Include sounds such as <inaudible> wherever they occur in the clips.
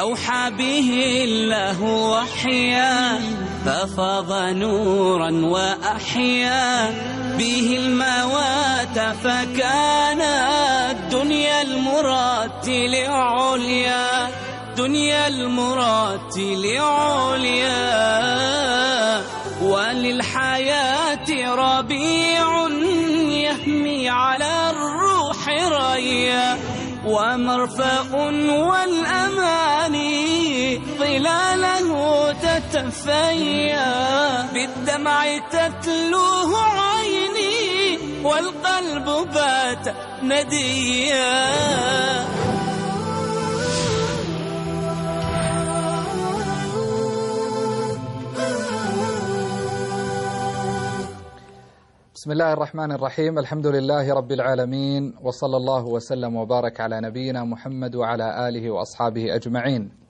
أوحى به الله وحيا ففض نورا وأحيا به الموات فكان الدنيا المرات لعليا دنيا المرات لعليا وللحياة ربيع يهمي على الروح ريا ومرفأ والأمر خلاله تتفيا بالدمع تتلوه عيني والقلب بات نديا بسم الله الرحمن الرحيم الحمد لله رب العالمين وصلى الله وسلم وبارك على نبينا محمد وعلى آله وأصحابه أجمعين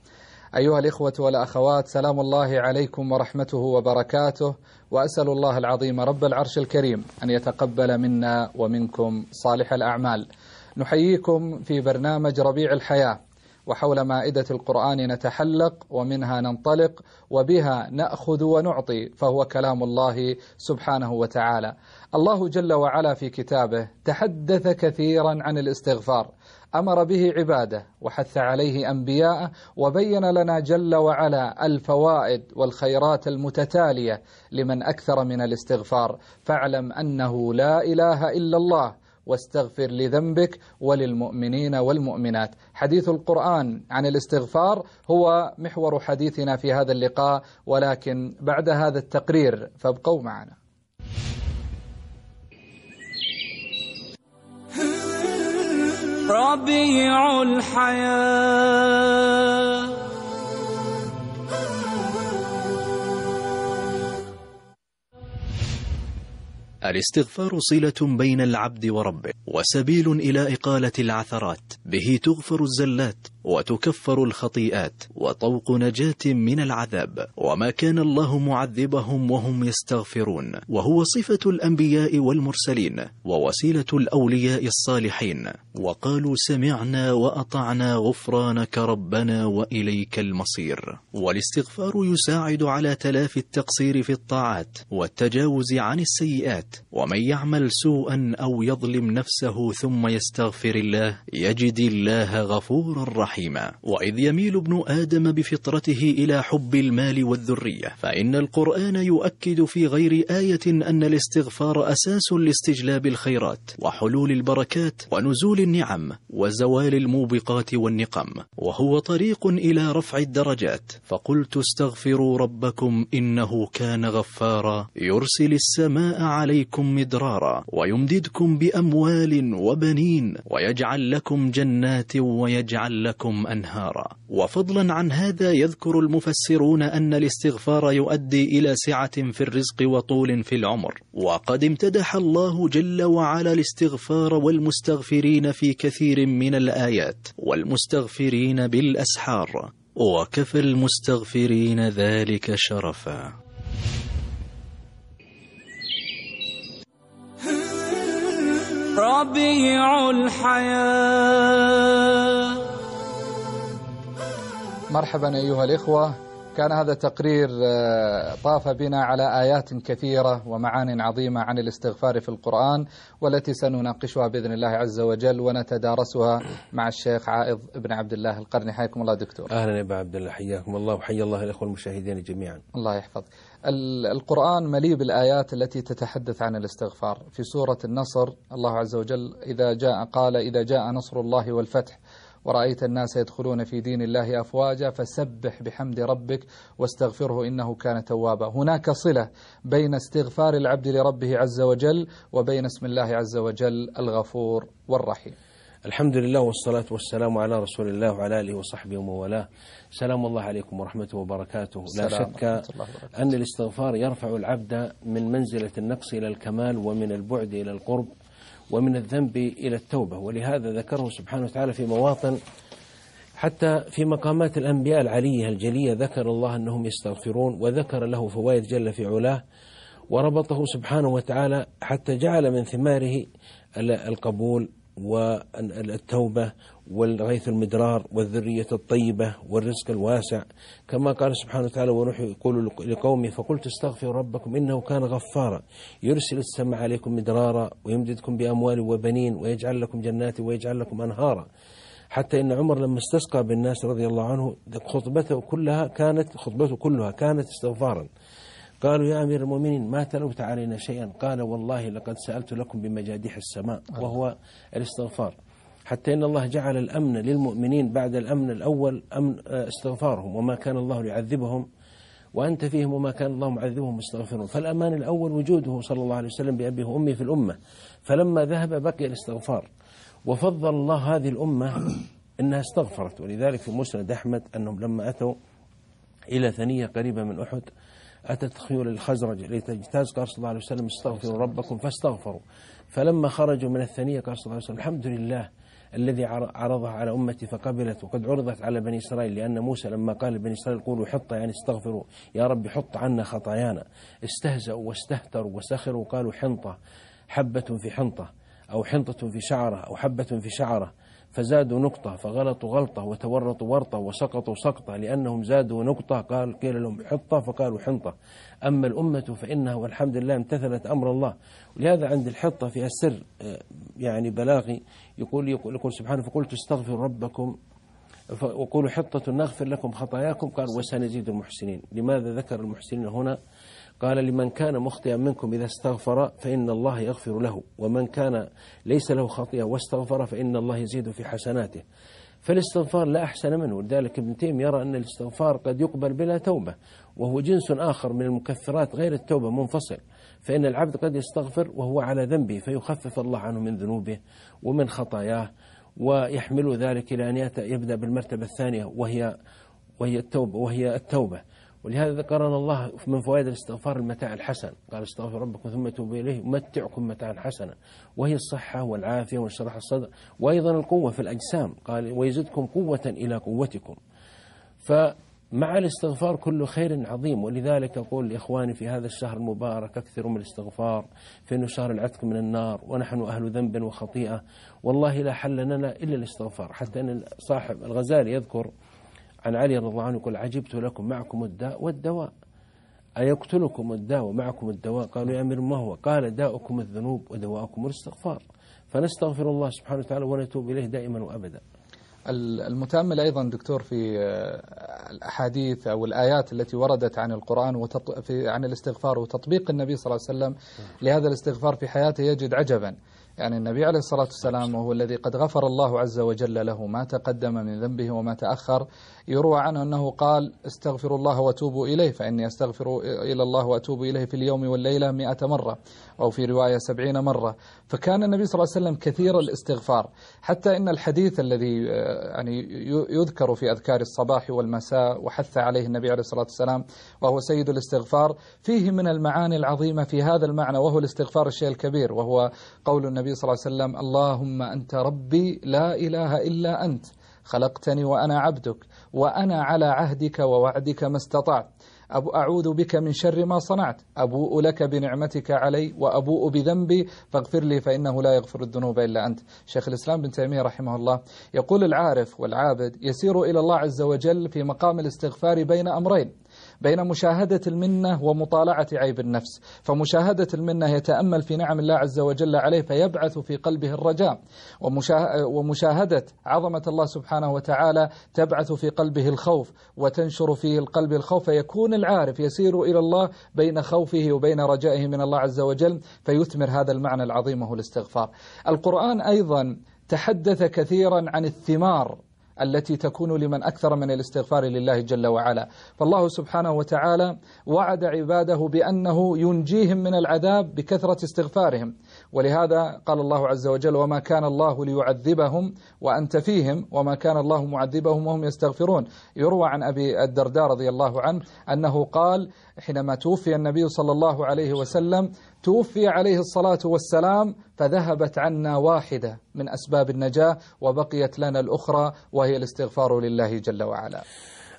أيها الإخوة والأخوات سلام الله عليكم ورحمته وبركاته وأسأل الله العظيم رب العرش الكريم أن يتقبل منا ومنكم صالح الأعمال نحييكم في برنامج ربيع الحياة وحول مائدة القرآن نتحلق ومنها ننطلق وبها نأخذ ونعطي فهو كلام الله سبحانه وتعالى الله جل وعلا في كتابه تحدث كثيرا عن الاستغفار أمر به عباده وحث عليه أنبياءه وبين لنا جل وعلا الفوائد والخيرات المتتالية لمن أكثر من الاستغفار فاعلم أنه لا إله إلا الله واستغفر لذنبك وللمؤمنين والمؤمنات حديث القرآن عن الاستغفار هو محور حديثنا في هذا اللقاء ولكن بعد هذا التقرير فابقوا معنا ربيع الحياة الاستغفار صلة بين العبد وربه وسبيل إلى إقالة العثرات به تغفر الزلات وتكفر الخطيئات وطوق نجاة من العذاب وما كان الله معذبهم وهم يستغفرون وهو صفة الأنبياء والمرسلين ووسيلة الأولياء الصالحين وقالوا سمعنا وأطعنا غفرانك ربنا وإليك المصير والاستغفار يساعد على تلافي التقصير في الطاعات والتجاوز عن السيئات ومن يعمل سوءا أو يظلم نفسه ثم يستغفر الله يجد الله غفورا رحيما رحيما وإذ يميل ابن آدم بفطرته إلى حب المال والذرية فإن القرآن يؤكد في غير آية أن الاستغفار أساس لاستجلاب الخيرات وحلول البركات ونزول النعم وزوال الموبقات والنقم وهو طريق إلى رفع الدرجات فقلت استغفروا ربكم إنه كان غفارا يرسل السماء عليكم مدرارا ويمددكم بأموال وبنين ويجعل لكم جنات ويجعل لكم لكم أنهارا وفضلا عن هذا يذكر المفسرون أن الاستغفار يؤدي إلى سعة في الرزق وطول في العمر وقد امتدح الله جل وعلا الاستغفار والمستغفرين في كثير من الآيات والمستغفرين بالأسحار وكفى المستغفرين ذلك شرفا ربيع الحياه مرحبا أيها الإخوة كان هذا تقرير آه، طاف بنا على آيات كثيرة ومعان عظيمة عن الاستغفار في القرآن والتي سنناقشها بإذن الله عز وجل ونتدارسها مع الشيخ عائض بن عبد الله القرني حياكم الله دكتور أهلا يا عبد الله حياكم الله وحيا الله الإخوة المشاهدين جميعا الله يحفظك القرآن مليء بالآيات التي تتحدث عن الاستغفار في سورة النصر الله عز وجل إذا جاء قال إذا جاء نصر الله والفتح ورأيت الناس يدخلون في دين الله أفواجا فسبح بحمد ربك واستغفره إنه كان توابا هناك صلة بين استغفار العبد لربه عز وجل وبين اسم الله عز وجل الغفور والرحيم الحمد لله والصلاة والسلام على رسول الله وعلى آله وصحبه ومن والاه سلام الله عليكم ورحمة وبركاته لا شك أن الاستغفار يرفع العبد من منزلة النقص إلى الكمال ومن البعد إلى القرب ومن الذنب إلى التوبة ولهذا ذكره سبحانه وتعالى في مواطن حتى في مقامات الأنبياء العلية الجلية ذكر الله أنهم يستغفرون وذكر له فوائد جل في علاه وربطه سبحانه وتعالى حتى جعل من ثماره القبول والتوبة والغيث المدرار والذرية الطيبة والرزق الواسع كما قال سبحانه وتعالى وروح يقول لقومه فقلت استغفروا ربكم إنه كان غفارا يرسل السماء عليكم مدرارا ويمددكم بأموال وبنين ويجعل لكم جنات ويجعل لكم أنهارا حتى ان عمر لما استسقى بالناس رضي الله عنه خطبته كلها كانت خطبته كلها كانت استغفارا قالوا يا أمير المؤمنين ما تلوت علينا شيئا قال والله لقد سألت لكم بمجاديح السماء وهو الاستغفار حتى إن الله جعل الأمن للمؤمنين بعد الأمن الأول أمن آه، استغفارهم وما كان الله ليعذبهم وأنت فيهم وما كان الله معذبهم مستغفرون فالأمان الأول وجوده صلى الله عليه وسلم بأبيه وأمه في الأمة فلما ذهب بقي الاستغفار وفضل الله هذه الأمة أنها استغفرت ولذلك في مسند أحمد أنهم لما أتوا إلى ثنية قريبة من أحد أتت خيول الخزرج لتجتاز قال صلى الله عليه وسلم استغفروا ربكم فاستغفروا فلما خرجوا من الثنية قال صلى الله عليه وسلم الحمد لله الذي عرضها على أمتي فقبلت وقد عرضت على بني إسرائيل لأن موسى لما قال لبني إسرائيل قولوا حط يعني استغفروا يا رب حط عنا خطايانا استهزأوا واستهتروا وسخروا قالوا حنطة حبة في حنطة أو حنطة في شعرة أو حبة في شعرة فزادوا نقطة فغلطوا غلطة وتورطوا ورطة وسقطوا سقطة لأنهم زادوا نقطة قال قيل لهم حطة فقالوا حنطة أما الأمة فإنها والحمد لله امتثلت أمر الله ولهذا عند الحطة فيها سر آه، يعني بلاغي يقول يقول, يقول سبحانه فقلت استغفر ربكم وقولوا حطة نغفر لكم خطاياكم قال وسنزيد المحسنين لماذا ذكر المحسنين هنا قال لمن كان مخطئا منكم إذا استغفر فإن الله يغفر له ومن كان ليس له خطيئة واستغفر فإن الله يزيد في حسناته فالاستغفار لا أحسن منه لذلك ابن تيم يرى أن الاستغفار قد يقبل بلا توبة وهو جنس آخر من المكثرات غير التوبة منفصل فإن العبد قد يستغفر وهو على ذنبه فيخفف الله عنه من ذنوبه ومن خطاياه ويحمل ذلك إلى أن يبدأ بالمرتبة الثانية وهي وهي التوبة وهي التوبة ولهذا ذكرنا الله من فوائد الاستغفار المتاع الحسن قال استغفر ربكم ثم توبوا إليه متعكم متاعا حسنا وهي الصحة والعافية وانشراح الصدر وأيضا القوة في الأجسام قال ويزدكم قوة إلى قوتكم فمع الاستغفار كل خير عظيم ولذلك أقول لإخواني في هذا الشهر المبارك أكثروا من الاستغفار فإنه شهر العتق من النار ونحن أهل ذنب وخطيئة والله لا حل لنا إلا الاستغفار حتى أن صاحب الغزالي يذكر عن علي رضي الله عنه يقول عجبت لكم معكم الداء والدواء أيقتلكم الداء ومعكم الدواء قالوا يا أمير ما هو قال داؤكم الذنوب ودواءكم الاستغفار فنستغفر الله سبحانه وتعالى ونتوب إليه دائما وأبدا المتأمل أيضا دكتور في آه، الأحاديث أو الآيات التي وردت عن القرآن وتط... في... عن الاستغفار وتطبيق النبي صلى الله عليه وسلم نعم. لهذا الاستغفار في حياته يجد عجبا يعني النبي عليه الصلاة والسلام وهو الذي قد غفر الله عز وجل له ما تقدم من ذنبه وما تأخر يروى عنه أنه قال استغفر الله واتوبوا إليه فإني أستغفر إلى الله وأتوب إليه في اليوم والليلة مئة مرة أو في رواية سبعين مرة فكان النبي صلى الله عليه وسلم كثير الاستغفار حتى إن الحديث الذي آه، يعني يذكر في أذكار الصباح والمساء وحث عليه النبي عليه الصلاة والسلام وهو سيد الاستغفار فيه من المعاني العظيمة في هذا المعنى وهو الاستغفار الشيء الكبير وهو قول النبي صلى الله عليه وسلم اللهم أنت ربي لا إله إلا أنت خلقتني وأنا عبدك وأنا على عهدك ووعدك ما استطعت أبو أعوذ بك من شر ما صنعت أبوء لك بنعمتك علي وأبوء بذنبي فاغفر لي فإنه لا يغفر الذنوب إلا أنت شيخ الإسلام بن تيمية رحمه الله يقول العارف والعابد يسير إلى الله عز وجل في مقام الاستغفار بين أمرين بين مشاهدة المنة ومطالعة عيب النفس فمشاهدة المنة يتأمل في نعم الله عز وجل عليه فيبعث في قلبه الرجاء ومشاهدة عظمة الله سبحانه وتعالى تبعث في قلبه الخوف وتنشر في القلب الخوف فيكون العارف يسير إلى الله بين خوفه وبين رجائه من الله عز وجل فيثمر هذا المعنى العظيم وهو الاستغفار القرآن أيضا تحدث كثيرا عن الثمار التي تكون لمن أكثر من الاستغفار لله جل وعلا فالله سبحانه وتعالى وعد عباده بأنه ينجيهم من العذاب بكثرة استغفارهم ولهذا قال الله عز وجل وما كان الله ليعذبهم وأنت فيهم وما كان الله معذبهم وهم يستغفرون يروى عن أبي الدرداء رضي الله عنه أنه قال حينما توفي النبي صلى الله عليه وسلم توفي عليه الصلاة والسلام فذهبت عنا واحدة من أسباب النجاة وبقيت لنا الأخرى وهي الاستغفار لله جل وعلا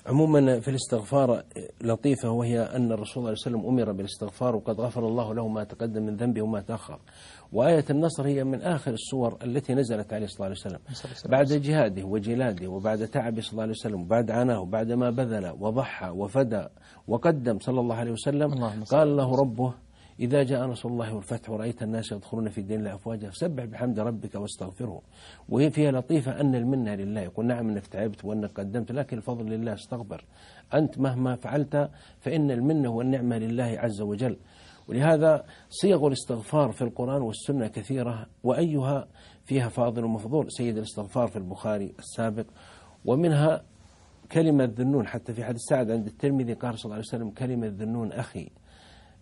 عموما في الاستغفار لطيفة وهي أن الرسول صلى الله عليه وسلم أمر بالاستغفار وقد غفر الله له ما تقدم من ذنبه وما تأخر وآية النصر هي من آخر السور التي نزلت عليه صلى الله عليه وسلم بعد جهاده وجلاده وبعد تعبه صلى الله عليه وسلم وبعد عناه وبعد ما بذل وضحى وفدى وقدم صلى الله عليه وسلم قال له ربه إذا جاء نصر الله والفتح ورأيت الناس يدخلون في الدين أفواجا سبح بحمد ربك واستغفره وهي فيها لطيفة أن المنة لله يقول نعم أنك تعبت وأنك قدمت لكن الفضل لله استغفر أنت مهما فعلت فإن المنة والنعمة لله عز وجل ولهذا صيغ الاستغفار في القرآن والسنة كثيرة وأيها فيها فاضل ومفضول سيد الاستغفار في البخاري السابق ومنها كلمة ذنون حتى في حديث سعد عند الترمذي قال صلى الله عليه وسلم كلمة ذنون أخي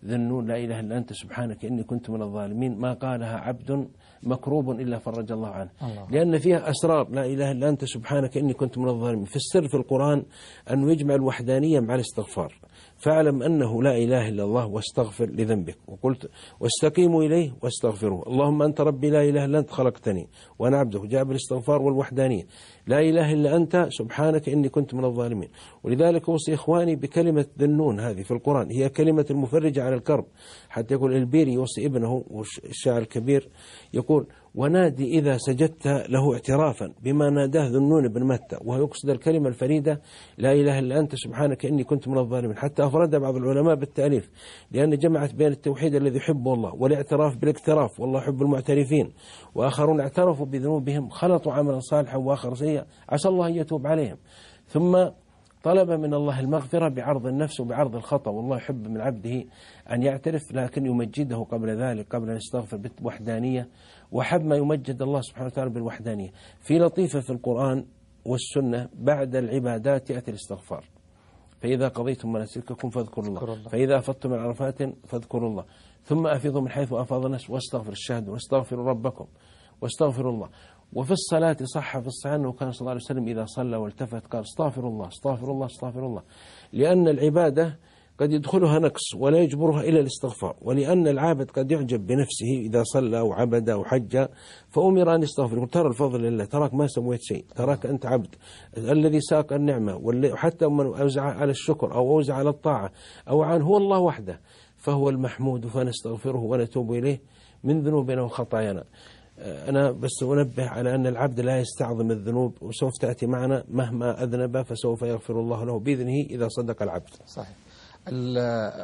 ذنون لا إله إلا أنت سبحانك إني كنت من الظالمين ما قالها عبد مكروب إلا فرج الله عنه الله. لأن فيها أسرار لا إله إلا أنت سبحانك إني كنت من الظالمين في السر في القرآن أن يجمع الوحدانية مع الاستغفار فاعلم أنه لا إله إلا الله واستغفر لذنبك وقلت واستقيموا إليه واستغفروه اللهم أنت ربي لا إله إلا أنت خلقتني وأنا عبدك جاء بالاستغفار والوحدانية لا إله إلا أنت سبحانك إني كنت من الظالمين ولذلك أوصي إخواني بكلمة ذنون هذه في القرآن هي كلمة المفرجة على الكرب حتى يقول البيري يوصي ابنه والشاعر الكبير يقول ونادي إذا سجدت له اعترافا بما ناداه ذنون بن متى وهو يقصد الكلمة الفريدة لا إله إلا أنت سبحانك إني كنت من الظالمين حتى أفردها بعض العلماء بالتأليف لأن جمعت بين التوحيد الذي يحبه الله والاعتراف بالاكتراف والله يحب المعترفين وآخرون اعترفوا بذنوبهم خلطوا عملا صالحا وآخر سيئا عسى الله أن يتوب عليهم ثم طلب من الله المغفرة بعرض النفس وبعرض الخطأ والله يحب من عبده أن يعترف لكن يمجده قبل ذلك قبل أن يستغفر بالوحدانية وحب ما يمجد الله سبحانه وتعالى بالوحدانية في لطيفة في القرآن والسنة بعد العبادات يأتي الاستغفار فإذا قضيتم مناسككم فاذكروا الله. فإذا أفضتم من عرفات فاذكروا الله ثم أفيضوا من حيث أفاض الناس واستغفر الشهد واستغفروا ربكم واستغفروا الله وفي الصلاة صح في الصحيح أنه كان صلى الله عليه وسلم إذا صلى والتفت قال استغفر الله استغفر الله استغفر الله لأن العبادة قد يدخلها نقص ولا يجبرها إلى الاستغفار ولأن العابد قد يعجب بنفسه إذا صلى وعبد أو حج فأمر أن يستغفر يقول ترى الفضل لله تراك ما سويت شيء تراك أنت عبد الذي ساق النعمة وحتى من أوزع على الشكر أو أوزع على الطاعة أو عن هو الله وحده فهو المحمود فنستغفره ونتوب إليه من ذنوبنا وخطايانا آه، أنا بس أنبه على أن العبد لا يستعظم الذنوب وسوف تأتي معنا مهما أذنب فسوف يغفر الله له بإذنه إذا صدق العبد صحيح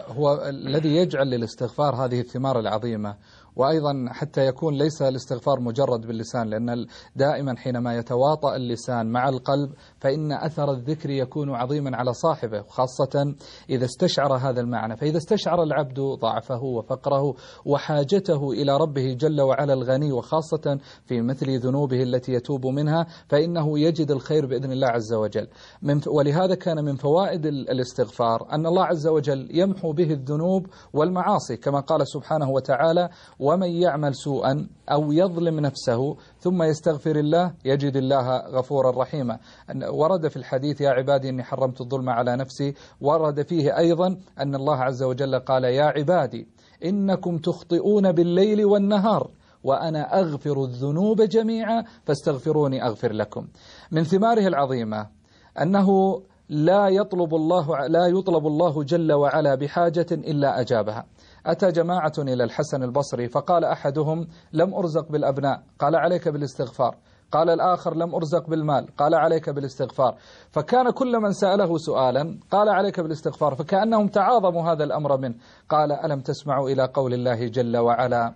هو الذي يجعل للاستغفار هذه الثمار العظيمة وأيضا حتى يكون ليس الاستغفار مجرد باللسان لأن دائما حينما يتواطأ اللسان مع القلب فإن أثر الذكر يكون عظيما على صاحبه خاصة إذا استشعر هذا المعنى فإذا استشعر العبد ضعفه وفقره وحاجته إلى ربه جل وعلا الغني وخاصة في مثل ذنوبه التي يتوب منها فإنه يجد الخير بإذن الله عز وجل ولهذا كان من فوائد الاستغفار أن الله عز وجل يمحو به الذنوب والمعاصي كما قال سبحانه وتعالى ومن يعمل سوءا أو يظلم نفسه ثم يستغفر الله يجد الله غفورا رحيما ورد في الحديث يا عبادي إني حرمت الظلم على نفسي ورد فيه أيضا أن الله عز وجل قال يا عبادي إنكم تخطئون بالليل والنهار وأنا أغفر الذنوب جميعا فاستغفروني أغفر لكم من ثماره العظيمة أنه لا يطلب الله لا يطلب الله جل وعلا بحاجة إلا أجابها أتى جماعة إلى الحسن البصري فقال أحدهم لم أرزق بالأبناء قال عليك بالاستغفار قال الآخر لم أرزق بالمال قال عليك بالاستغفار فكان كل من سأله سؤالا قال عليك بالاستغفار فكأنهم تعاظموا هذا الأمر منه قال ألم تسمعوا إلى قول الله جل وعلا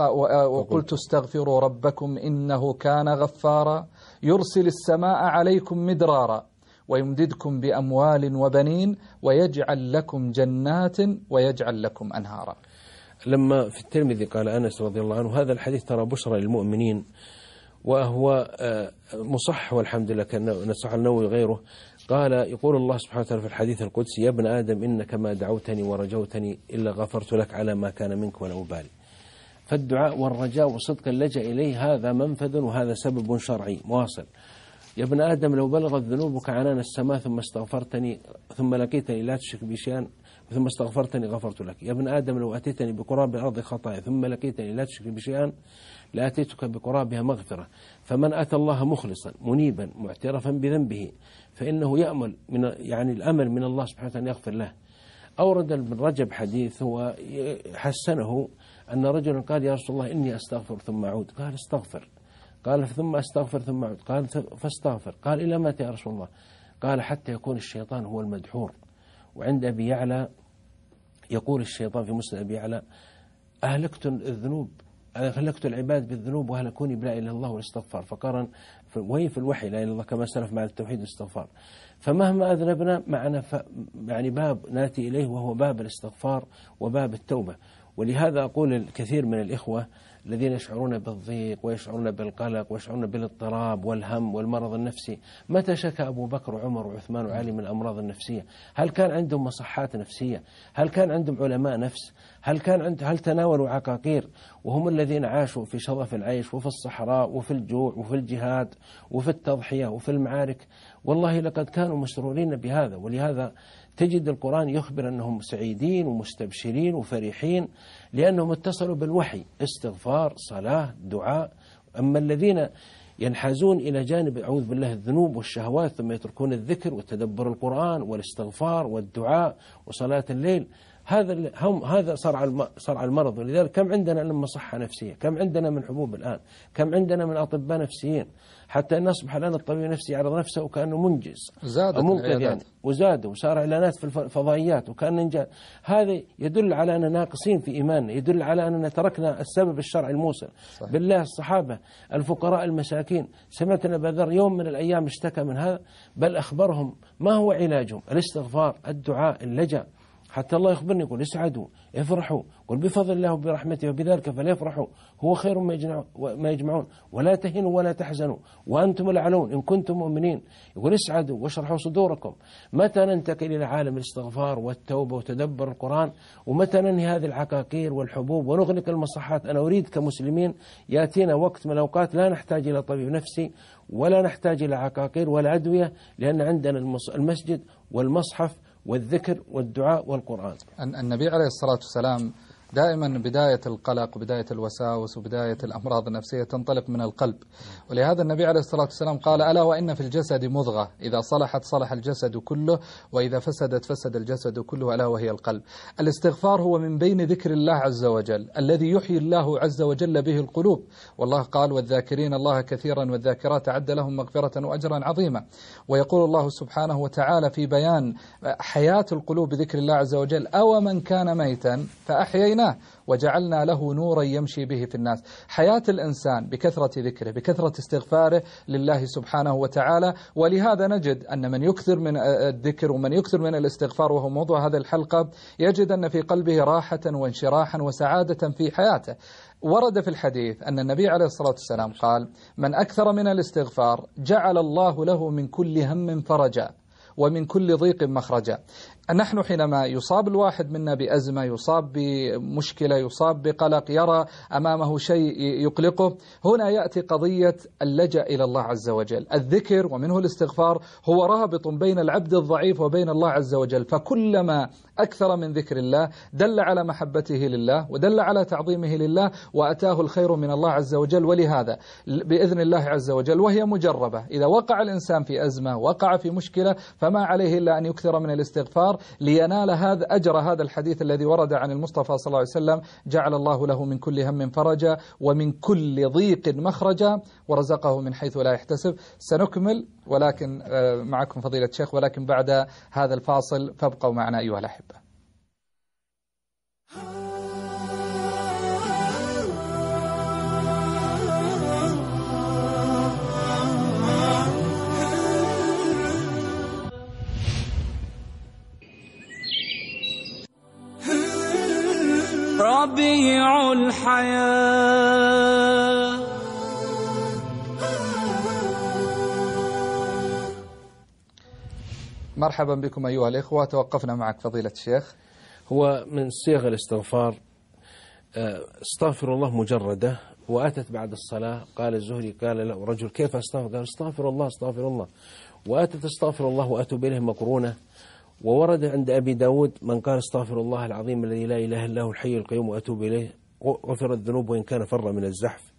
آه، وقلت استغفروا ربكم إنه كان غفارا يرسل السماء عليكم مدرارا ويمددكم بأموال وبنين ويجعل لكم جنات ويجعل لكم أنهارا لما في الترمذي قال أنس رضي الله عنه هذا الحديث ترى بشرى للمؤمنين وهو آه، مصح والحمد لله كان نصح النووي غيره قال يقول الله سبحانه وتعالى في الحديث القدسي يا ابن آدم إنك ما دعوتني ورجوتني إلا غفرت لك على ما كان منك ولا أبالي فالدعاء والرجاء وصدق اللجأ إليه هذا منفذ وهذا سبب شرعي واصل يا ابن آدم لو بلغت ذنوبك عنان السماء ثم استغفرتني ثم لقيتني لا تشرك بي شيئا ثم استغفرتني غفرت لك يا ابن آدم لو أتيتني بقراب الأرض خطايا ثم لقيتني لا تشرك بي شيئا لأتيتك بقرابها مغفرة فمن أتى الله مخلصا منيبا معترفا بذنبه فإنه يأمل من يعني الأمل من الله سبحانه وتعالى أن يغفر له أورد ابن رجب حديث هو حسنه أن رجلا قال يا رسول الله إني أستغفر ثم أعود قال استغفر قال ثم أستغفر ثم أعود قال فاستغفر قال إلى متى يا رسول الله قال حتى يكون الشيطان هو المدحور وعند أبي يعلى يقول الشيطان في مسلم أبي يعلى أهلكت الذنوب أهلكت العباد بالذنوب وأهلكوني بلا إله إلا الله والاستغفار فقارن وهي في الوحي لا إله إلا الله كما سلف مع التوحيد والاستغفار فمهما أذنبنا معنا يعني باب ناتي إليه وهو باب الاستغفار وباب التوبة ولهذا أقول الكثير من الإخوة الذين يشعرون بالضيق ويشعرون بالقلق ويشعرون بالاضطراب والهم والمرض النفسي متى شكى أبو بكر وعمر وعثمان وعلي من الأمراض النفسية هل كان عندهم مصحات نفسية هل كان عندهم علماء نفس هل كان عند هل تناولوا عقاقير وهم الذين عاشوا في شظف العيش وفي الصحراء وفي الجوع وفي الجهاد وفي التضحية وفي المعارك والله لقد كانوا مسرورين بهذا ولهذا تجد القرآن يخبر أنهم سعيدين ومستبشرين وفرحين لأنهم اتصلوا بالوحي استغفار صلاة دعاء أما الذين ينحازون إلى جانب أعوذ بالله الذنوب والشهوات ثم يتركون الذكر وتدبر القرآن والاستغفار والدعاء وصلاة الليل هذا هم هذا صرع صرع المرض ولذلك كم عندنا لما صحه نفسيه، كم عندنا من حبوب الان، كم عندنا من اطباء نفسيين، حتى أن أصبح الآن الطبيب النفسي يعرض نفسه وكانه منجز زاد يعني وزاد وصار اعلانات في الفضائيات وكان نجا هذا يدل على اننا ناقصين في ايماننا، يدل على اننا تركنا السبب الشرعي الموصل بالله الصحابه الفقراء المساكين، سمعت ان يوم من الايام اشتكى من هذا بل اخبرهم ما هو علاجهم؟ الاستغفار، الدعاء، اللجأ حتى الله يخبرني يقول اسعدوا افرحوا قل بفضل الله وبرحمته وبذلك فليفرحوا هو خير ما يجمعون ولا تهنوا ولا تحزنوا وأنتم الأعلون إن كنتم مؤمنين يقول اسعدوا واشرحوا صدوركم متى ننتقل إلى عالم الاستغفار والتوبة وتدبر القرآن ومتى ننهي هذه العقاقير والحبوب ونغلق المصحات أنا أريد كمسلمين يأتينا وقت من الأوقات لا نحتاج إلى طبيب نفسي ولا نحتاج إلى عقاقير ولا أدوية لأن عندنا المسجد والمصحف والذكر والدعاء والقرآن النبي عليه الصلاة والسلام دائما بداية القلق وبداية الوساوس وبداية الأمراض النفسية تنطلق من القلب ولهذا النبي عليه الصلاة والسلام قال ألا وإن في الجسد مضغة إذا صلحت صلح الجسد كله وإذا فسدت فسد الجسد كله ألا وهي القلب الاستغفار هو من بين ذكر الله عز وجل الذي يحيي الله عز وجل به القلوب والله قال والذاكرين الله كثيرا والذاكرات أعد لهم مغفرة وأجرا عظيما ويقول الله سبحانه وتعالى في بيان حياة القلوب بذكر الله عز وجل أو من كان ميتا فأحيينا هديناه وجعلنا له نورا يمشي به في الناس حياة الإنسان بكثرة ذكره بكثرة استغفاره لله سبحانه وتعالى ولهذا نجد أن من يكثر من الذكر ومن يكثر من الاستغفار وهو موضوع هذه الحلقة يجد أن في قلبه راحة وانشراحا وسعادة في حياته ورد في الحديث أن النبي عليه الصلاة والسلام قال من أكثر من الاستغفار جعل الله له من كل هم فرجا ومن كل ضيق مخرجا نحن حينما يصاب الواحد منا بأزمة يصاب بمشكلة يصاب بقلق يرى أمامه شيء يقلقه هنا يأتي قضية اللجأ إلى الله عز وجل الذكر ومنه الاستغفار هو رابط بين العبد الضعيف وبين الله عز وجل فكلما أكثر من ذكر الله دل على محبته لله ودل على تعظيمه لله وأتاه الخير من الله عز وجل ولهذا بإذن الله عز وجل وهي مجربة إذا وقع الإنسان في أزمة وقع في مشكلة فما عليه إلا أن يكثر من الاستغفار لينال هذا أجر هذا الحديث الذي ورد عن المصطفى صلى الله عليه وسلم جعل الله له من كل هم فرجا ومن كل ضيق مخرجا ورزقه من حيث لا يحتسب سنكمل ولكن آه، معكم فضيلة الشيخ ولكن بعد هذا الفاصل فابقوا معنا أيها الأحبة ربيع الحياه مرحبا بكم أيها الإخوة توقفنا معك فضيلة الشيخ هو من صيغ الاستغفار آه، استغفر الله مجردة وأتت بعد الصلاة قال الزهري قال له رجل كيف أستغفر قال استغفر الله استغفر الله وأتت استغفر الله وأتوا إليه مقرونة وورد عند أبي داود من قال استغفر الله العظيم الذي لا إله إلا هو الحي القيوم وأتوب إليه غفرت الذنوب وإن كان فر من الزحف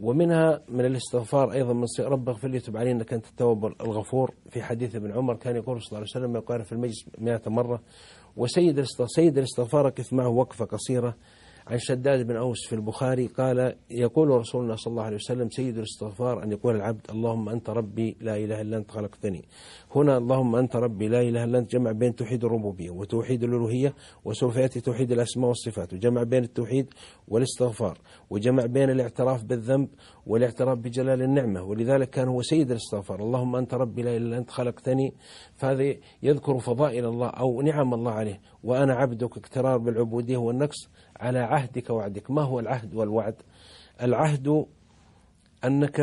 ومنها من الاستغفار أيضا من رب اغفر لي تب علي إنك أنت التواب الغفور في حديث ابن عمر كان يقول صلى الله عليه وسلم يقارن في المجلس مئة مرة وسيد سيد الاستغفار قف معه وقفة قصيرة عن شداد بن أوس في البخاري قال يقول رسولنا صلى الله عليه وسلم سيد الاستغفار أن يقول العبد اللهم أنت ربي لا إله إلا أنت خلقتني هنا اللهم أنت ربي لا إله إلا أنت جمع بين توحيد الربوبية وتوحيد الألوهية وسوف يأتي توحيد الأسماء والصفات وجمع بين التوحيد والاستغفار وجمع بين الاعتراف بالذنب والاعتراف بجلال النعمة ولذلك كان هو سيد الاستغفار اللهم أنت ربي لا إله إلا أنت خلقتني فهذا يذكر فضائل الله أو نعم الله عليه وأنا عبدك اقترار بالعبودية والنقص على عهدك ووعدك ما هو العهد والوعد العهد أنك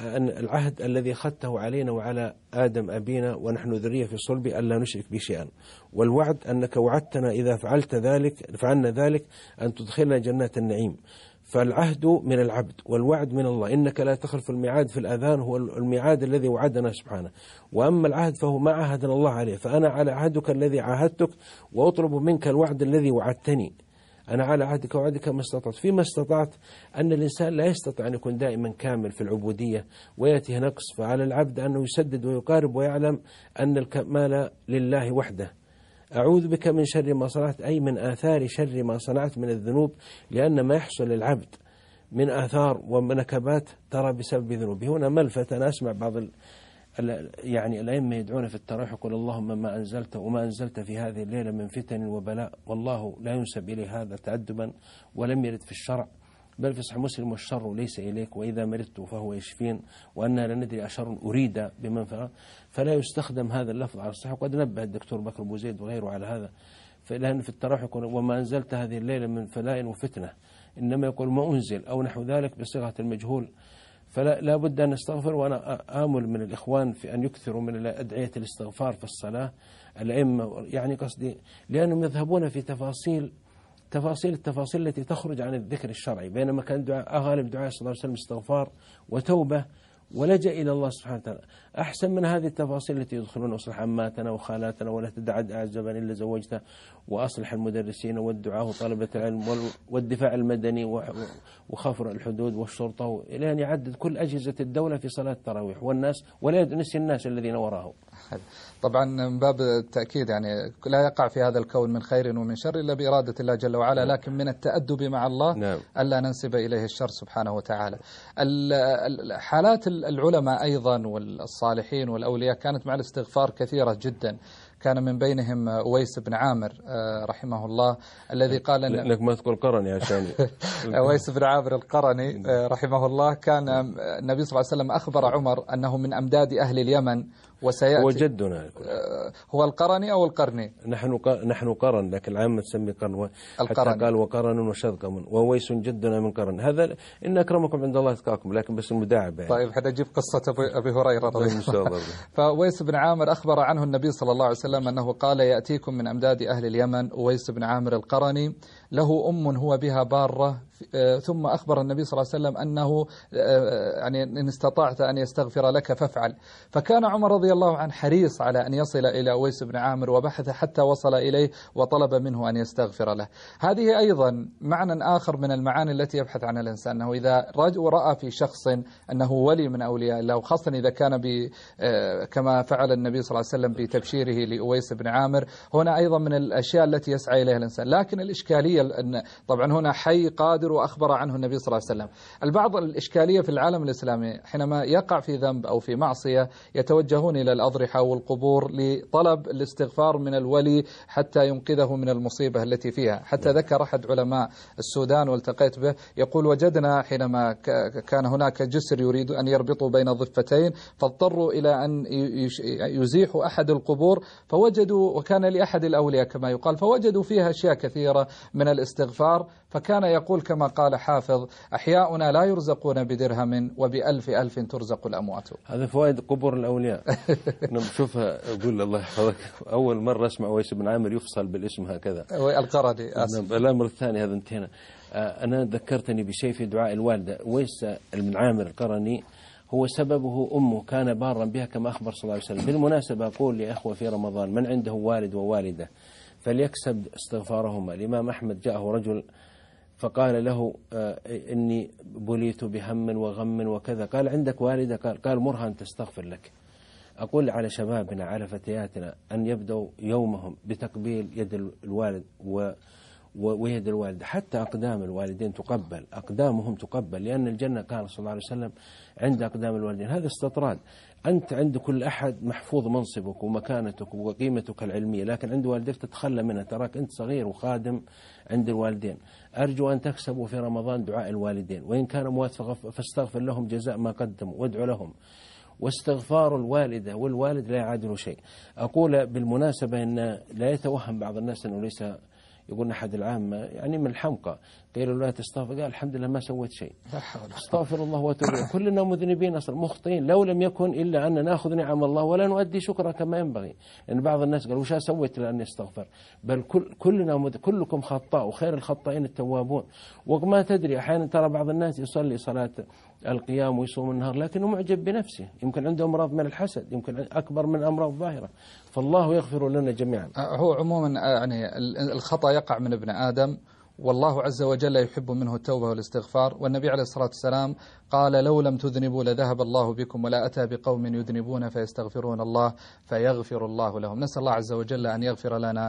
أن العهد الذي أخذته علينا وعلى آدم أبينا ونحن ذرية في صلبي ألا نشرك به شيئا والوعد أنك وعدتنا إذا فعلت ذلك فعلنا ذلك أن تدخلنا جنات النعيم فالعهد من العبد والوعد من الله إنك لا تخلف الميعاد في الأذان هو الميعاد الذي وعدنا سبحانه وأما العهد فهو ما عهدنا الله عليه فأنا على عهدك الذي عاهدتك وأطلب منك الوعد الذي وعدتني أنا على عهدك وعدك ما استطعت فيما استطعت أن الإنسان لا يستطيع أن يكون دائما كامل في العبودية ويأتيه نقص فعلى العبد أنه يسدد ويقارب ويعلم أن الكمال لله وحده أعوذ بك من شر ما صنعت أي من آثار شر ما صنعت من الذنوب لأن ما يحصل للعبد من آثار ونكبات ترى بسبب ذنوبه هنا ملفت أنا أسمع بعض يعني الأئمة يدعون في التراويح يقول اللهم ما أنزلت وما أنزلت في هذه الليلة من فتن وبلاء والله لا ينسب إليه هذا تأدبا ولم يرد في الشرع بل في صحيح مسلم والشر ليس إليك وإذا مرضت فهو يشفين وأنا لا ندري أشر أريد بمن فلا يستخدم هذا اللفظ على الصحيح وقد نبه الدكتور بكر أبو زيد وغيره على هذا لأن في التراويح يقول وما أنزلت هذه الليلة من فلاء وفتنة إنما يقول ما أنزل أو نحو ذلك بصيغة المجهول فلا بد أن نستغفر وأنا آمل من الإخوان في أن يكثروا من أدعية الاستغفار في الصلاة الأئمة يعني قصدي لأنهم يذهبون في تفاصيل تفاصيل التفاصيل التي تخرج عن الذكر الشرعي بينما كان دعاء آه، غالب دعاء صلى الله عليه وسلم استغفار وتوبة ولجأ إلى الله سبحانه وتعالى أحسن من هذه التفاصيل التي يدخلون أصلح عماتنا وخالاتنا ولا تدع أعزبا إلا زوجته وأصلح المدرسين والدعاة وطلبة العلم والدفاع المدني وخفر الحدود والشرطة إلى أن يعدد كل أجهزة الدولة في صلاة التراويح والناس ولا ينسي الناس الذين وراهم طبعا من باب التأكيد يعني لا يقع في هذا الكون من خير ومن شر إلا بإرادة الله جل وعلا نعم. لكن من التأدب مع الله نعم. ألا ننسب إليه الشر سبحانه وتعالى حالات العلماء أيضا والصالحين والأولياء كانت مع الاستغفار كثيرة جدا كان من بينهم أويس بن عامر آه، رحمه الله الذي قال إن ما تقول قرني عشان ويس <laughs> أويس بن عامر القرني نعم. آه، رحمه الله كان النبي صلى الله عليه وسلم أخبر عمر أنه من أمداد أهل اليمن وسيأتي هو جدنا آه، هو القرني أو القرني نحن نحن قرن لكن العامة تسمي قرن القرن حتى قال وقرن وشذقم وويس جدنا من قرن هذا إن أكرمكم عند الله أتقاكم لكن بس المداعبة يعني. طيب حتى أجيب قصة أبي هريرة رضي طيب، الله <laughs> فويس بن عامر أخبر عنه النبي صلى الله عليه وسلم أنه قال يأتيكم من أمداد أهل اليمن ويس بن عامر القرني له أم هو بها بارة آه، ثم أخبر النبي صلى الله عليه وسلم أنه آه، يعني إن استطعت أن يستغفر لك فافعل فكان عمر رضي الله عنه حريص على أن يصل إلى أويس بن عامر وبحث حتى وصل إليه وطلب منه أن يستغفر له هذه أيضا معنى آخر من المعاني التي يبحث عنها الإنسان أنه إذا رأى في شخص أنه ولي من أولياء الله وخاصة إذا كان آه، كما فعل النبي صلى الله عليه وسلم بتبشيره لأويس بن عامر هنا أيضا من الأشياء التي يسعى إليها الإنسان لكن الإشكالية أن طبعا هنا حي قادر وأخبر عنه النبي صلى الله عليه وسلم البعض الإشكالية في العالم الإسلامي حينما يقع في ذنب أو في معصية يتوجهون إلى الأضرحة والقبور لطلب الاستغفار من الولي حتى ينقذه من المصيبة التي فيها حتى نعم. ذكر أحد علماء السودان والتقيت به يقول وجدنا حينما كان هناك جسر يريد أن يربطوا بين ضفتين فاضطروا إلى أن يزيحوا أحد القبور فوجدوا وكان لأحد الأولياء كما يقال فوجدوا فيها أشياء كثيرة من الاستغفار فكان يقول كما قال حافظ أحياؤنا لا يرزقون بدرهم وبألف ألف ترزق الأموات هذا فوائد قبور الأولياء أنا <laughs> نعم، بشوفها أقول الله يحفظك أول مرة أسمع ويس بن عامر يفصل بالاسم هكذا القردي أسف نعم، الأمر الثاني هذا انتهينا آه، أنا ذكرتني بشيء في دعاء الوالدة ويس بن عامر القرني هو سببه أمه كان بارا بها كما أخبر صلى الله عليه وسلم بالمناسبة أقول لأخوة في رمضان من عنده والد ووالدة فليكسب استغفارهما الإمام أحمد جاءه رجل فقال له آه، إني بليت بهم وغم وكذا قال عندك والدة قال, قال مرها أن تستغفر لك أقول على شبابنا على فتياتنا أن يبدأوا يومهم بتقبيل يد الوالد و ويد الوالدة حتى أقدام الوالدين تقبل أقدامهم تقبل لأن الجنة قال صلى الله عليه وسلم عند أقدام الوالدين هذا استطراد أنت عند كل أحد محفوظ منصبك ومكانتك وقيمتك العلمية لكن عند والديك تتخلى منها تراك أنت صغير وخادم عند الوالدين أرجو أن تكسبوا في رمضان دعاء الوالدين وإن كان موات فاستغفر لهم جزاء ما قدموا وادعوا لهم واستغفار الوالدة والوالد لا يعادل شيء أقول بالمناسبة أن لا يتوهم بعض الناس أنه ليس يقولنا أحد العامة يعني من الحمقى قالوا لا تستغفر قال الحمد لله ما سويت شيء استغفر الله واتوب كلنا مذنبين أصلا مخطئين لو لم يكن إلا أن نأخذ نعم الله ولا نؤدي شكرا كما ينبغي لأن بعض الناس قال وش سويت لاني استغفر بل كل كلنا مذ... كلكم خطاء وخير الخطائين التوابون وما تدري أحيانا ترى بعض الناس يصلي صلاة القيام ويصوم النهار لكنه معجب بنفسه يمكن عنده أمراض من الحسد يمكن أكبر من أمراض ظاهرة فالله يغفر لنا جميعا أه، هو عموما أه، يعني الخطأ يقع من ابن آدم والله عز وجل يحب منه التوبة والاستغفار والنبي عليه الصلاة والسلام قال لو لم تذنبوا لذهب الله بكم ولا أتى بقوم يذنبون فيستغفرون الله فيغفر الله لهم نسأل الله عز وجل أن يغفر لنا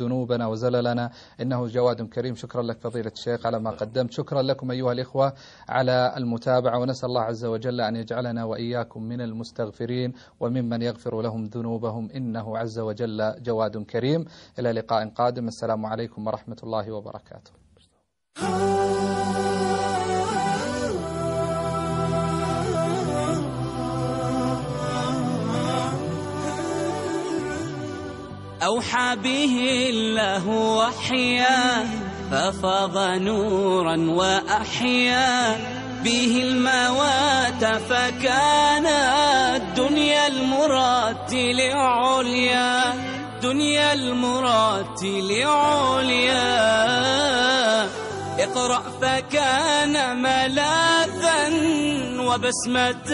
ذنوبنا وزللنا إنه جواد كريم شكرا لك فضيلة الشيخ على ما قدمت شكرا لكم أيها الإخوة على المتابعة ونسأل الله عز وجل أن يجعلنا وإياكم من المستغفرين وممن يغفر لهم ذنوبهم إنه عز وجل جواد كريم إلى لقاء قادم السلام عليكم ورحمة الله وبركاته أوحى به الله وحيا ففض نورا وأحيا به الموات فكان الدنيا المرات لعليا دنيا المرات لعليا اقرأ فكان ملاذا وبسمة